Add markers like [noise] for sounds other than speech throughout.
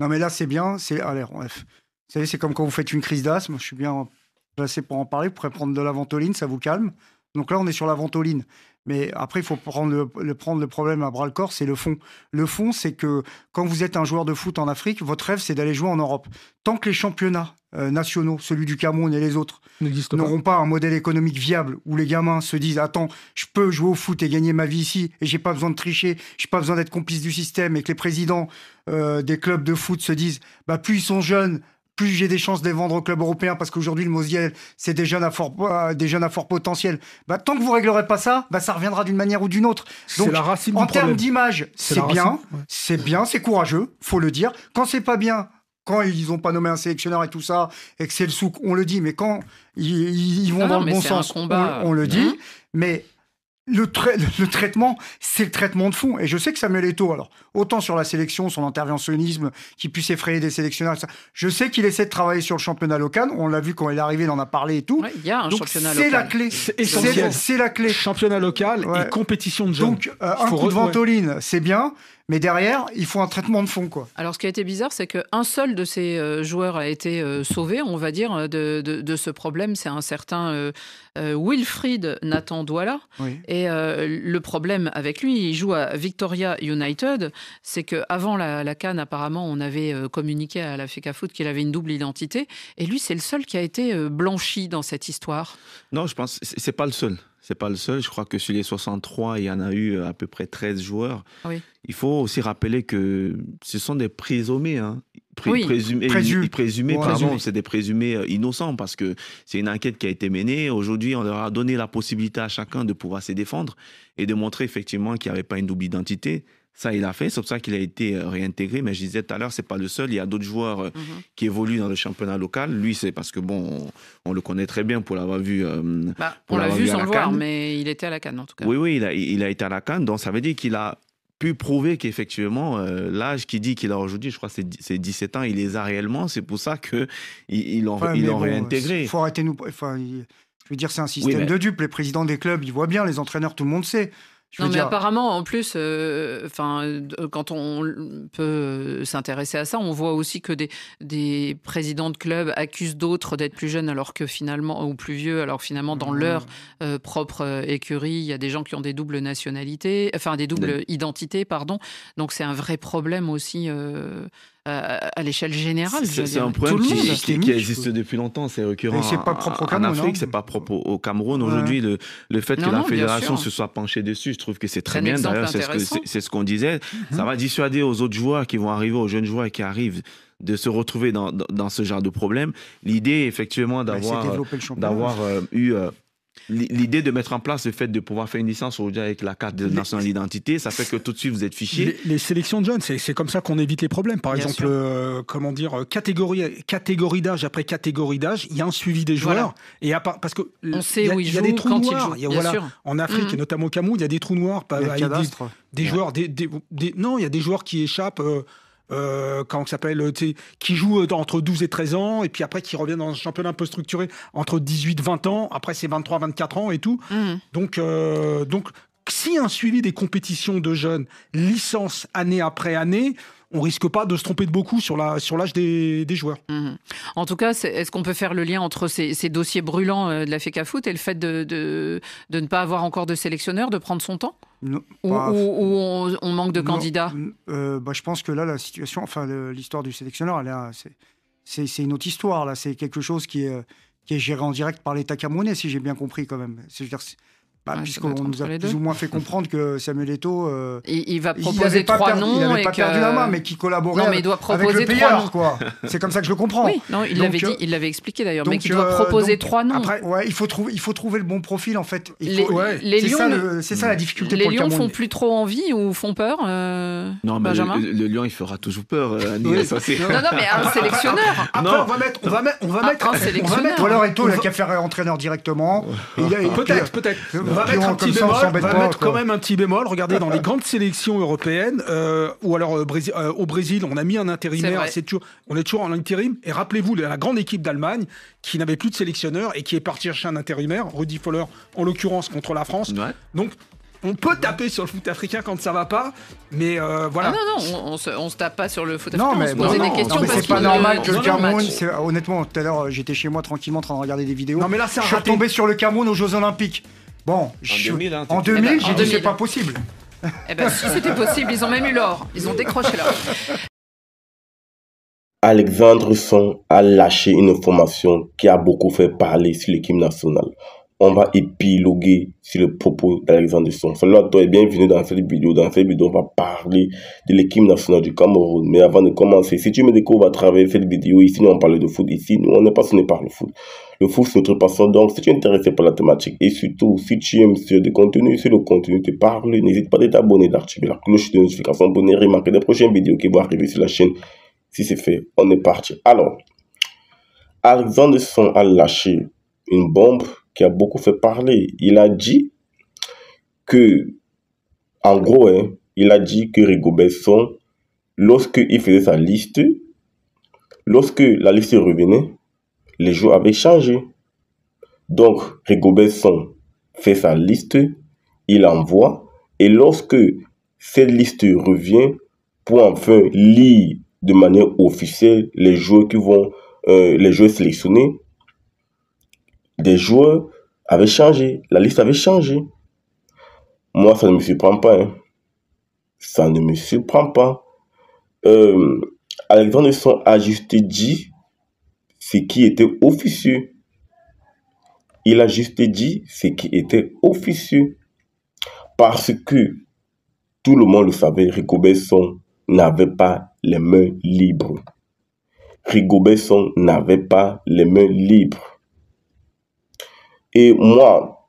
Non, mais là, c'est bien. C'est... Allez, Vous savez, c'est comme quand vous faites une crise d'asthme. Je suis bien placé pour en parler. Vous pourrez prendre de la ventoline, ça vous calme. Donc là, on est sur la ventoline. Mais après, il faut prendre le, problème à bras le corps, c'est le fond. Le fond, c'est que quand vous êtes un joueur de foot en Afrique, votre rêve, c'est d'aller jouer en Europe. Tant que les championnats euh, nationaux, celui du Cameroun et les autres, n'auront pas. un modèle économique viable où les gamins se disent Attends, je peux jouer au foot et gagner ma vie ici, et j'ai pas besoin de tricher, j'ai pas besoin d'être complice du système, et que les présidents euh, des clubs de foot se disent bah, Plus ils sont jeunes, plus j'ai des chances de les vendre au club européen parce qu'aujourd'hui le Mosiel, c'est des jeunes à fort des jeunes à fort potentiel. Bah, tant que vous réglerez pas ça, bah ça reviendra d'une manière ou d'une autre. Donc la racine en termes d'image, c'est bien, c'est bien, c'est courageux, faut le dire. Quand c'est pas bien, quand ils n'ont pas nommé un sélectionneur et tout ça, et que c'est le souk, on le dit, mais quand ils, vont dans le bon sens, on, le mmh. dit. Mais le, traitement, c'est le traitement de fond. Et je sais que Samuel Eto'o, alors, autant sur la sélection, son interventionnisme, qui puisse effrayer des sélectionnaires. je sais qu'il essaie de travailler sur le championnat local. On l'a vu quand il est arrivé, il en a parlé et tout. Donc, c'est la clé. C'est la clé. Championnat local et compétition de jeunes. Donc, euh, un coup de ventoline, c'est bien. Mais derrière, il faut un traitement de fond. Quoi. Alors, ce qui a été bizarre, c'est qu'un seul de ces euh, joueurs a été euh, sauvé, on va dire, euh, de, ce problème. C'est un certain Wilfried Nathan Douala. Et le problème avec lui, il joue à Victoria United, c'est qu'avant la, la Cannes, apparemment, on avait communiqué à la FECA Foot qu'il avait une double identité. Et lui, c'est le seul qui a été blanchi dans cette histoire. Non, je pense, c'est pas le seul c'est pas le seul. Je crois que sur les 63, il y en a eu à peu près 13 joueurs. Il faut aussi rappeler que ce sont des présumés. Hein. oui, présumés, présumés c'est des présumés euh, innocents parce que c'est une enquête qui a été menée. Aujourd'hui, on leur a donné la possibilité à chacun de pouvoir se défendre et de montrer effectivement qu'il n'y avait pas une double identité. Ça, il a fait. C'est pour ça qu'il a été euh, réintégré. Mais je disais tout à l'heure, c'est pas le seul. Il y a d'autres joueurs euh, mhm. qui évoluent dans le championnat local. Lui, c'est parce que bon, on, le connaît très bien pour l'avoir vu. Euh, bah, pour on l'a vu, sans le voir, mais il était à la Cannes en tout cas. Oui, oui, il a, il a été à la Cannes. Donc ça veut dire qu'il a pu prouver qu'effectivement, l'âge qu'il dit qu'il a aujourd'hui, je crois que c'est 17 ans, il les a réellement. C'est pour ça qu'il il, réintégré. Il faut arrêter nous. Enfin, je veux dire, c'est un système de dupes. Les présidents des clubs, ils voient bien, les entraîneurs, tout le monde sait non, mais apparemment, en plus, euh, quand on peut s'intéresser à ça, on voit aussi que des, présidents de clubs accusent d'autres d'être plus jeunes alors que finalement, ou plus vieux, alors finalement, dans mmh. leur euh, propre euh, écurie, il y a des gens qui ont des doubles nationalités, enfin, des doubles mmh. identités, pardon. Donc, c'est un vrai problème aussi à l'échelle générale. C'est un problème qui, existe depuis longtemps, c'est récurrent. Hein. C'est pas propre au Cameroun. En Afrique, c'est pas propre au Cameroun. Aujourd'hui, le, le, fait que la fédération se soit penchée dessus, je trouve que c'est très bien. D'ailleurs, c'est ce qu'on disait. Mhm. Ça va dissuader aux autres joueurs qui vont arriver, aux jeunes joueurs qui arrivent de se retrouver dans, dans, ce genre de problème. L'idée, effectivement, bah, d'avoir d'avoir euh, eu euh, L'idée de mettre en place le fait de pouvoir faire une licence aujourd'hui avec la carte de nationale d'identité, ça fait que tout de suite vous êtes fiché Les, sélections de jeunes, c'est comme ça qu'on évite les problèmes. Par exemple, euh, comment dire, euh, catégorie, catégorie d'âge après catégorie d'âge, il y a un suivi des joueurs. Et à part, parce que on sait y a, où des trous noirs. en Afrique, et mmh. notamment au Cameroun, il y a des trous noirs. des, joueurs, des, non, il y a des joueurs qui échappent. Euh, euh, s'appelle, euh, qui joue euh, entre 12 et 13 ans, et puis après qui revient dans un championnat un peu structuré entre 18 20 ans, après c'est 23, 24 ans et tout. Mmh. Donc, euh, donc, si un suivi des compétitions de jeunes licence année après année, on risque pas de se tromper de beaucoup sur l'âge sur des, des, joueurs. Mmh. En tout cas, est-ce qu'on peut faire le lien entre ces, dossiers brûlants de la Foot et le fait de, de ne pas avoir encore de sélectionneur, de prendre son temps ou, on, manque de candidats euh, bah, Je pense que là, la situation, enfin, l'histoire du sélectionneur, euh, c'est une autre histoire. Là, C'est quelque chose euh, qui est, géré en direct par l'État camerounais, si j'ai bien compris quand même. dire bah, puisqu'on nous a plus ou moins fait comprendre que Samuel Eto'o. Euh, il, va proposer trois noms. Il n'avait pas perdu la main, mais qui collaborait non, mais il doit proposer avec le payeur, trois noms. C'est comme ça que je le comprends. Oui, non, il l'avait dit, euh, il l'avait expliqué d'ailleurs, mais qu'il doit euh, proposer trois noms. Après, ouais, il faut trouver, il faut trouver le bon profil en fait. Les, c'est, ça, le, c'est ça, la difficulté. Les pour lions font plus trop envie ou font peur. non, mais Benjamin. Le, Lyon lion il fera toujours peur. non, non, mais un [laughs] sélectionneur. Après, on va mettre, on va mettre, on va mettre, un sélectionneur. Ou alors Eto'o, qui a faire entraîneur directement. Ah, peut-être, peut-être. On va mettre quand même un petit bémol. Regardez, dans les [laughs] grandes sélections européennes, euh, ou alors euh, euh, au Brésil, on a mis un intérimaire. on est toujours en intérim. Et rappelez-vous, la grande équipe d'Allemagne, qui n'avait plus de sélectionneur et qui est partie chercher un intérimaire, Rudy Foller, en l'occurrence, contre la France. Donc, on peut taper sur le foot africain quand ça va pas, mais voilà. Ah non, non, on, ne se, tape pas sur le foot africain. on se pose des questions. Non, mais c'est pas normal que le Cameroun. Honnêtement, tout à l'heure, j'étais chez moi tranquillement en train de regarder des vidéos. Non, mais là, c'est Je suis tombé sur le Cameroun aux Jeux Olympiques. Bon, en 2000, hein, j'ai dit c'est pas possible. Eh ben, si c'était possible, ils ont même eu l'or. Ils ont décroché l'or. Alexandre Son a lâché une information qui a beaucoup fait parler sur l'équipe nationale on va épiloguer sur le propos d'Alexandre Son. Salut à toi et bienvenue dans cette vidéo. Dans cette vidéo, on va parler de l'équipe nationale du Cameroun. Mais avant de commencer, si tu me découvres à travers cette vidéo, ici, nous on parle de foot. Ici, nous, on pas passionné par le foot. Le foot, c'est notre passion. Donc, si tu es intéressé par la thématique et surtout, si tu aimes ce de contenu, si le contenu te parle, n'hésite pas à t'abonner, d'activer la cloche de notification pour ne remarquer des prochaines vidéos qui vont arriver sur la chaîne. Si c'est fait, on est parti. Alors, Alexandre Son a lâché une bombe a beaucoup fait parler. Il a dit que, en gros, hein, il a dit que Rigobertson, il faisait sa liste, lorsque la liste revenait, les joueurs avaient changé. Donc, Rigobertson fait sa liste, il envoie, et lorsque cette liste revient, pour enfin lire de manière officielle les joueurs qui vont, euh, les joueurs sélectionnés, des joueurs avaient changé, la liste avait changé. Moi, ça ne me surprend pas. Hein. Ça ne me surprend pas. Euh, Alexandre Son a juste dit ce qui était officieux. Il a juste dit ce qui était officieux. Parce que tout le monde le savait, Rico n'avait pas les mains libres. Rigobesson n'avait pas les mains libres. Et moi,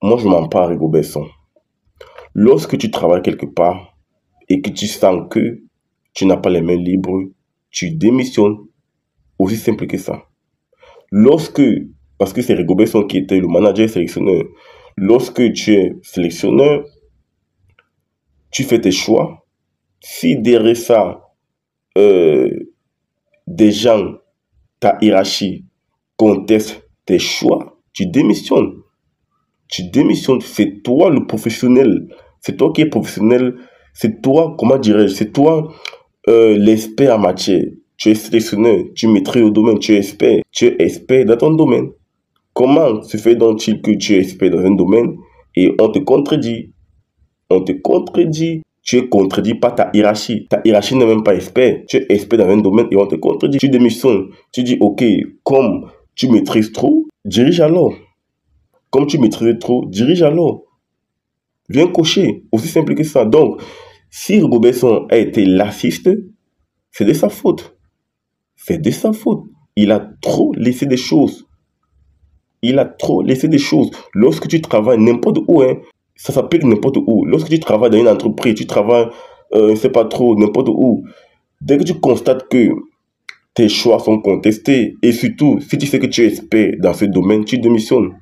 moi je m'en parle Rigo Lorsque tu travailles quelque part et que tu sens que tu n'as pas les mains libres, tu démissionnes. Aussi simple que ça. Lorsque, parce que c'est Rigobertson qui était le manager sélectionneur, lorsque tu es sélectionneur, tu fais tes choix. Si derrière ça, euh, des gens, ta hiérarchie, contestent tes choix, tu démissionnes. Tu démissionnes. C'est toi le professionnel. C'est toi qui es professionnel. C'est toi, comment dirais-je, c'est toi euh, l'expert en matière. Tu es sélectionneur, tu maîtrises le domaine, tu es expert. Tu es expert dans ton domaine. Comment se fait-il que tu es expert dans un domaine et on te contredit On te contredit tu es contredit par ta hiérarchie. Ta hiérarchie n'est même pas expert. Tu es expert dans un domaine et on te contredit. Tu démissionnes. Tu dis, OK, comme tu maîtrises trop, Dirige alors. Comme tu maîtrisais trop, dirige alors. Viens cocher. Aussi simple que ça. Donc, si Besson a été lassiste, c'est de sa faute. C'est de sa faute. Il a trop laissé des choses. Il a trop laissé des choses. Lorsque tu travailles n'importe où, hein, ça s'applique n'importe où. Lorsque tu travailles dans une entreprise, tu travailles, euh, c'est pas trop, n'importe où. Dès que tu constates que tes choix sont contestés et surtout, si tu sais que tu es dans ce domaine, tu démissionnes.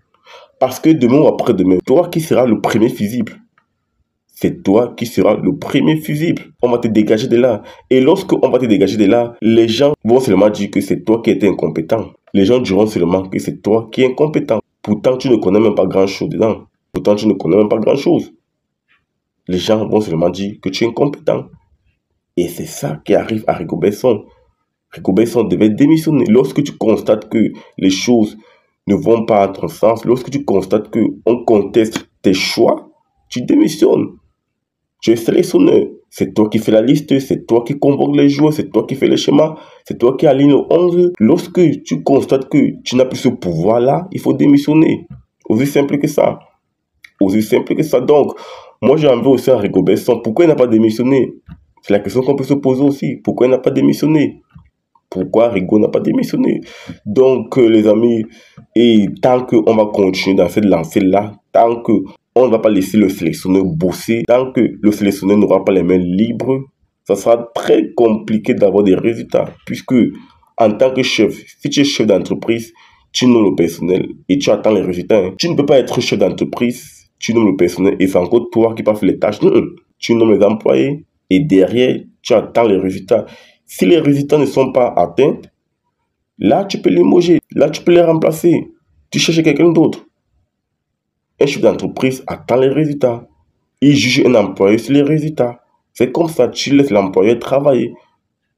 Parce que demain ou après-demain, toi qui seras le premier fusible, c'est toi qui seras le premier fusible. On va te dégager de là. Et lorsque on va te dégager de là, les gens vont seulement dire que c'est toi qui étais incompétent. Les gens diront seulement que c'est toi qui es incompétent. Pourtant, tu ne connais même pas grand-chose dedans. Pourtant, tu ne connais même pas grand-chose. Les gens vont seulement dire que tu es incompétent. Et c'est ça qui arrive à Rico Rico devait démissionner. Lorsque tu constates que les choses ne vont pas à ton sens, lorsque tu constates qu'on conteste tes choix, tu démissionnes. Tu es sélectionneur. C'est toi qui fais la liste, c'est toi qui convoque les joueurs, c'est toi qui fais le schéma, c'est toi qui aligne le 11. Lorsque tu constates que tu n'as plus ce pouvoir-là, il faut démissionner. Aussi simple que ça. Aussi simple que ça. Donc, moi j'ai envie aussi à Rico Besson. Pourquoi il n'a pas démissionné C'est la question qu'on peut se poser aussi. Pourquoi il n'a pas démissionné pourquoi Rigaud n'a pas démissionné. Donc, euh, les amis, et tant qu'on va continuer dans cette lancée-là, tant qu'on ne va pas laisser le sélectionneur bosser, tant que le sélectionneur n'aura pas les mains libres, ça sera très compliqué d'avoir des résultats. Puisque, en tant que chef, si tu es chef d'entreprise, tu nommes le personnel et tu attends les résultats. Hein. Tu ne peux pas être chef d'entreprise, tu nommes le personnel et c'est encore toi qui passe les tâches. tu nommes les employés et derrière, tu attends les résultats. Si les résultats ne sont pas atteints, là, tu peux les manger, là, tu peux les remplacer. Tu cherches quelqu'un d'autre. Un chef d'entreprise attend les résultats. Il juge un employé sur les résultats. C'est comme ça, tu laisses l'employé travailler.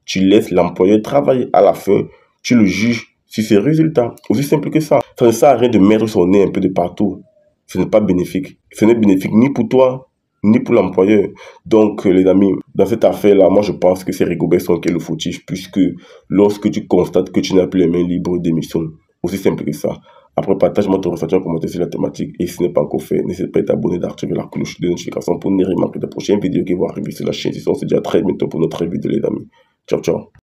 Tu laisses l'employé travailler. À la fin, tu le juges sur ses résultats. Aussi simple que ça. Ça ne sert à rien de mettre son nez un peu de partout. Ce n'est pas bénéfique. Ce n'est bénéfique ni pour toi, ni pour l'employeur. Donc, euh, les amis, dans cette affaire-là, moi, je pense que c'est Rigobert qui est le fautif, puisque lorsque tu constates que tu n'as plus les mains libres, d'émission, Aussi simple que ça. Après, partage-moi ton ressenti en commentaire sur la thématique. Et si ce n'est pas encore fait, n'hésite pas à t'abonner, d'activer la cloche de notification pour ne rien manquer de prochaines vidéos qui vont arriver sur la chaîne. C'est on se dit très bientôt pour notre vidéo, les amis. Ciao, ciao.